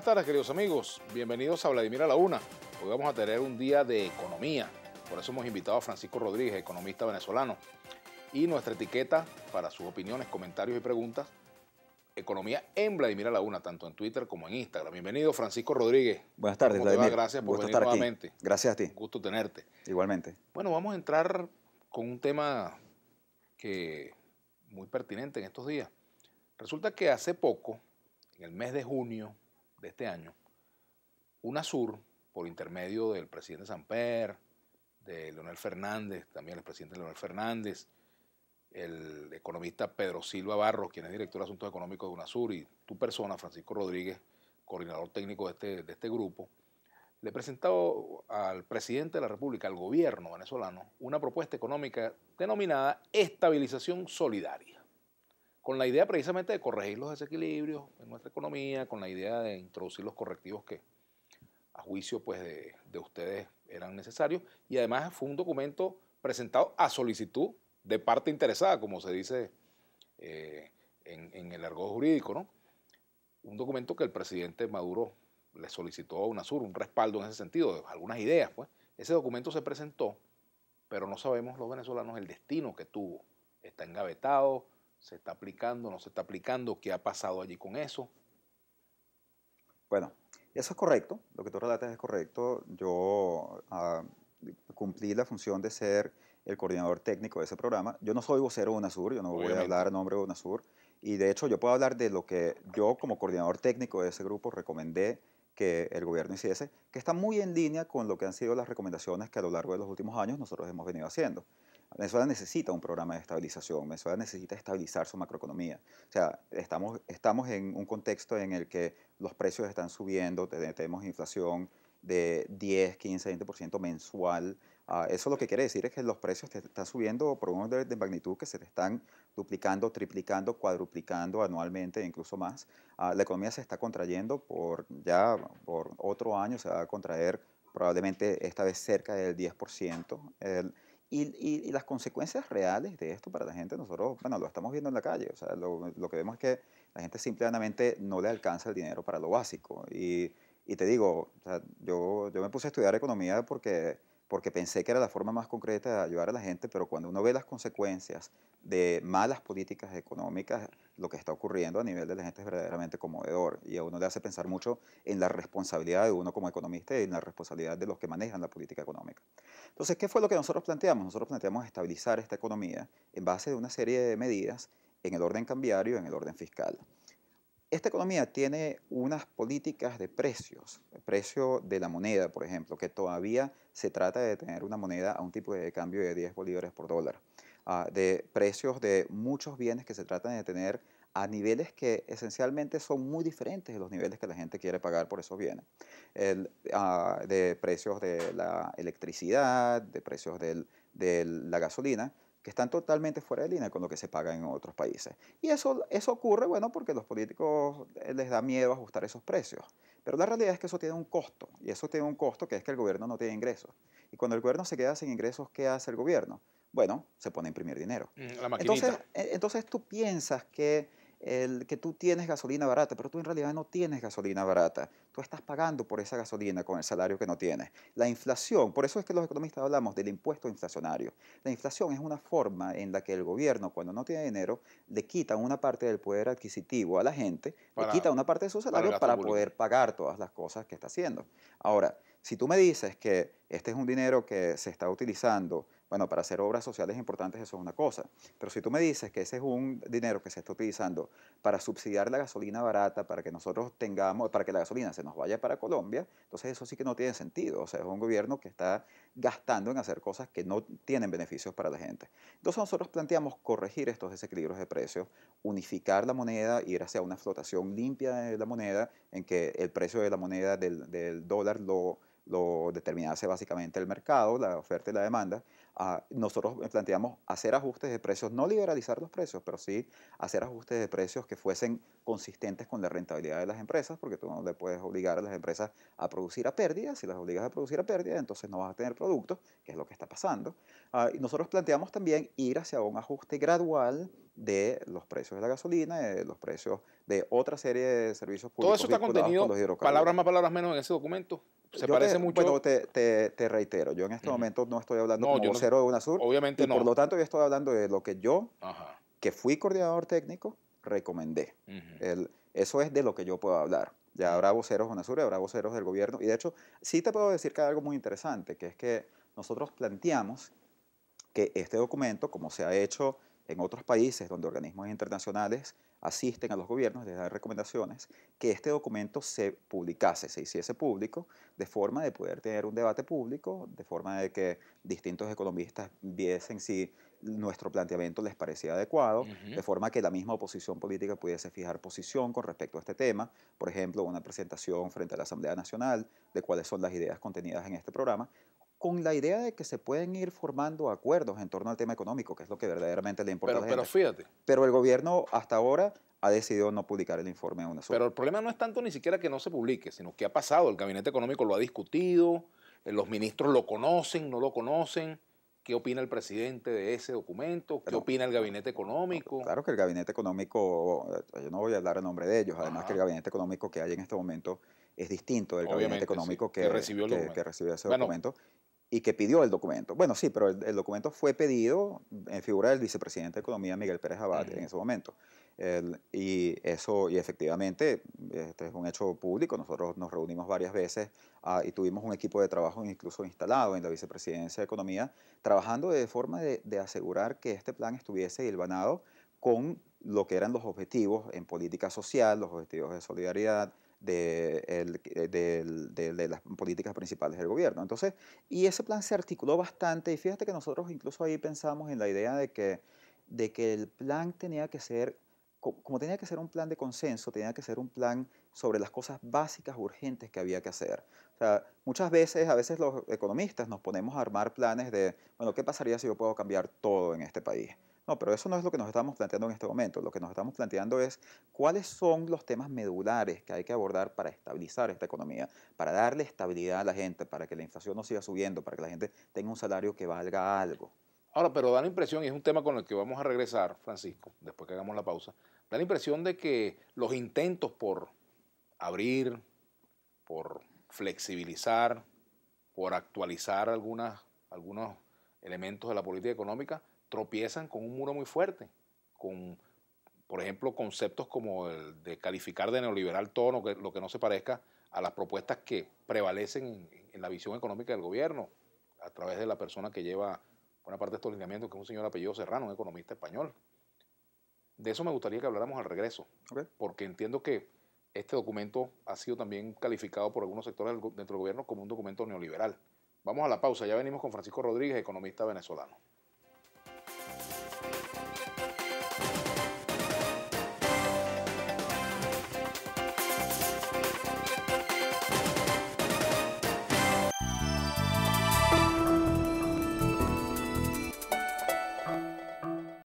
buenas tardes, queridos amigos. Bienvenidos a Vladimir a la Una. Hoy vamos a tener un día de economía. Por eso hemos invitado a Francisco Rodríguez, economista venezolano. Y nuestra etiqueta para sus opiniones, comentarios y preguntas, Economía en Vladimir a la Una, tanto en Twitter como en Instagram. Bienvenido, Francisco Rodríguez. Buenas tardes, Vladimir. Gracias por estar aquí. Gracias a ti. gusto tenerte. Igualmente. Bueno, vamos a entrar con un tema que muy pertinente en estos días. Resulta que hace poco, en el mes de junio, de este año, UNASUR, por intermedio del presidente Samper, de Leonel Fernández, también el presidente Leonel Fernández, el economista Pedro Silva Barros, quien es director de Asuntos Económicos de UNASUR, y tu persona, Francisco Rodríguez, coordinador técnico de este, de este grupo, le presentado al presidente de la República, al gobierno venezolano, una propuesta económica denominada estabilización solidaria con la idea precisamente de corregir los desequilibrios en nuestra economía, con la idea de introducir los correctivos que a juicio pues, de, ustedes eran necesarios. Y además fue un documento presentado a solicitud de parte interesada, como se dice eh, en, el argot jurídico, ¿no? Un documento que el presidente Maduro le solicitó a UNASUR, un respaldo en ese sentido, algunas ideas, pues. Ese documento se presentó, pero no sabemos los venezolanos el destino que tuvo. Está engavetado, ¿Se está aplicando? ¿No se está aplicando? ¿Qué ha pasado allí con eso? Bueno, eso es correcto. Lo que tú relatas es correcto. Yo ah, cumplí la función de ser el coordinador técnico de ese programa. Yo no soy vocero de UNASUR, yo no voy a hablar en nombre de UNASUR. Y de hecho yo puedo hablar de lo que yo como coordinador técnico de ese grupo recomendé que el gobierno hiciese, que está muy en línea con lo que han sido las recomendaciones que a lo largo de los últimos años nosotros hemos venido haciendo. Venezuela necesita un programa de estabilización, Venezuela necesita estabilizar su macroeconomía. O sea, estamos, estamos en un contexto en el que los precios están subiendo, tenemos inflación de 10, 15, 20% mensual. Ah, eso lo que quiere decir es que los precios están subiendo por un de magnitud que se te están duplicando, triplicando, cuadruplicando anualmente, incluso más. Ah, la economía se está contrayendo por ya por otro año, se va a contraer probablemente esta vez cerca del 10%. El, y, las consecuencias reales de esto para la gente, nosotros, bueno, lo estamos viendo en la calle. O sea, lo, que vemos es que la gente simplemente no le alcanza el dinero para lo básico. Y, y te digo, yo, yo me puse a estudiar economía porque porque pensé que era la forma más concreta de ayudar a la gente, pero cuando uno ve las consecuencias de malas políticas económicas, lo que está ocurriendo a nivel de la gente es verdaderamente conmovedor y a uno le hace pensar mucho en la responsabilidad de uno como economista y en la responsabilidad de los que manejan la política económica. Entonces, ¿qué fue lo que nosotros planteamos? Nosotros planteamos estabilizar esta economía en base de una serie de medidas en el orden cambiario y en el orden fiscal. Esta economía tiene unas políticas de precios, el precio de la moneda, por ejemplo, que todavía se trata de tener una moneda a un tipo de cambio de 10 bolívares por dólar, ah, de precios de muchos bienes que se tratan de tener a niveles que esencialmente son muy diferentes de los niveles que la gente quiere pagar por esos bienes. Ah, de precios de la electricidad, de precios de la gasolina, que están totalmente fuera de línea con lo que se paga en otros países. Y eso, eso ocurre, bueno, porque los políticos eh, les da miedo ajustar esos precios. Pero la realidad es que eso tiene un costo, y eso tiene un costo que es que el gobierno no tiene ingresos. Y cuando el gobierno se queda sin ingresos, ¿qué hace el gobierno? Bueno, se pone a imprimir dinero. Mm, entonces, eh, entonces tú piensas que el que tú tienes gasolina barata, pero tú en realidad no tienes gasolina barata. Tú estás pagando por esa gasolina con el salario que no tienes. La inflación, por eso es que los economistas hablamos del impuesto inflacionario. La inflación es una forma en la que el gobierno, cuando no tiene dinero, le quita una parte del poder adquisitivo a la gente, le quita una parte de su salario para, para poder pagar todas las cosas que está haciendo. Ahora, si tú me dices que este es un dinero que se está utilizando, bueno, para hacer obras sociales importantes eso es una cosa, pero si tú me dices que ese es un dinero que se está utilizando para subsidiar la gasolina barata, para que nosotros tengamos, para que la gasolina se nos vaya para Colombia, entonces eso sí que no tiene sentido, o sea, es un gobierno que está gastando en hacer cosas que no tienen beneficios para la gente. Entonces nosotros planteamos corregir estos desequilibrios de precios, unificar la moneda, ir hacia una flotación limpia de la moneda, en que el precio de la moneda del, del dólar lo lo determinase básicamente el mercado, la oferta y la demanda. Ah, nosotros eh, planteamos hacer ajustes de precios, no liberalizar los precios, pero sí hacer ajustes de precios que fuesen consistentes con la rentabilidad de las empresas, porque tú no le puedes obligar a las empresas a producir a pérdidas. Si las obligas a producir a pérdidas, entonces no vas a tener productos, que es lo que está pasando. Ah, y nosotros planteamos también ir hacia un ajuste gradual de los precios de la gasolina, de eh, los precios de otra serie de servicios públicos. Todo eso está contenido, palabras más, palabras menos en ese documento. Se parece mucho. Bueno, te, reitero, yo en este momento no estoy hablando no, como vocero de UNASUR. Obviamente no. Por lo tanto, yo estoy hablando de lo que yo, que fui coordinador técnico, recomendé. eso es de lo que yo puedo hablar. Ya habrá voceros de UNASUR, habrá voceros del gobierno. Y de hecho, sí te puedo decir que hay algo muy interesante, que es que nosotros planteamos que este documento, como se ha hecho en otros países donde organismos internacionales asisten a los gobiernos les dan recomendaciones, que este documento se publicase, se hiciese público, de forma de poder tener un debate público, de forma de que distintos economistas viesen si nuestro planteamiento les parecía adecuado, de forma que la misma oposición política pudiese fijar posición con respecto a este tema, por ejemplo, una presentación frente a la Asamblea Nacional de cuáles son las ideas contenidas en este programa, con la idea de que se pueden ir formando acuerdos en torno al tema económico, que es lo que verdaderamente le importa. Pero, a la gente. pero fíjate. Pero el gobierno hasta ahora ha decidido no publicar el informe a una sola. Pero el problema no es tanto ni siquiera que no se publique, sino que ha pasado. El gabinete económico lo ha discutido, eh, los ministros lo conocen, no lo conocen. ¿Qué opina el presidente de ese documento? ¿Qué opina el gabinete económico? Claro que el gabinete económico, eh, yo no voy a hablar en nombre de ellos, además que el gabinete económico que hay en este momento es distinto del gabinete económico que, recibió ese documento y que pidió el documento. Bueno, sí, pero el, documento fue pedido en figura del vicepresidente de Economía, Miguel Pérez Abad, en ese momento. y eso, y efectivamente, este es un hecho público. Nosotros nos reunimos varias veces ah, y tuvimos un equipo de trabajo incluso instalado en la vicepresidencia de Economía, trabajando de forma de, de asegurar que este plan estuviese hilvanado con lo que eran los objetivos en política social, los objetivos de solidaridad, de, las políticas principales del gobierno. Entonces, y ese plan se articuló bastante y fíjate que nosotros incluso ahí pensamos en la idea de que, de que el plan tenía que ser, como tenía que ser un plan de consenso, tenía que ser un plan sobre las cosas básicas urgentes que había que hacer. O sea, muchas veces, a veces los economistas nos ponemos a armar planes de, bueno, ¿qué pasaría si yo puedo cambiar todo en este país? No, pero eso no es lo que nos estamos planteando en este momento. Lo que nos estamos planteando es cuáles son los temas medulares que hay que abordar para estabilizar esta economía, para darle estabilidad a la gente, para que la inflación no siga subiendo, para que la gente tenga un salario que valga algo. Ahora, pero da la impresión, y es un tema con el que vamos a regresar, Francisco, después que hagamos la pausa, da la impresión de que los intentos por abrir, por flexibilizar, por actualizar algunos elementos de la política económica tropiezan con un muro muy fuerte, con, por ejemplo, conceptos como el de calificar de neoliberal todo lo que, no se parezca a las propuestas que prevalecen en, la visión económica del gobierno, a través de la persona que lleva buena parte de estos lineamientos, que es un señor apellido Serrano, un economista español. De eso me gustaría que habláramos al regreso, porque entiendo que este documento ha sido también calificado por algunos sectores dentro del gobierno como un documento neoliberal. Vamos a la pausa, ya venimos con Francisco Rodríguez, economista venezolano.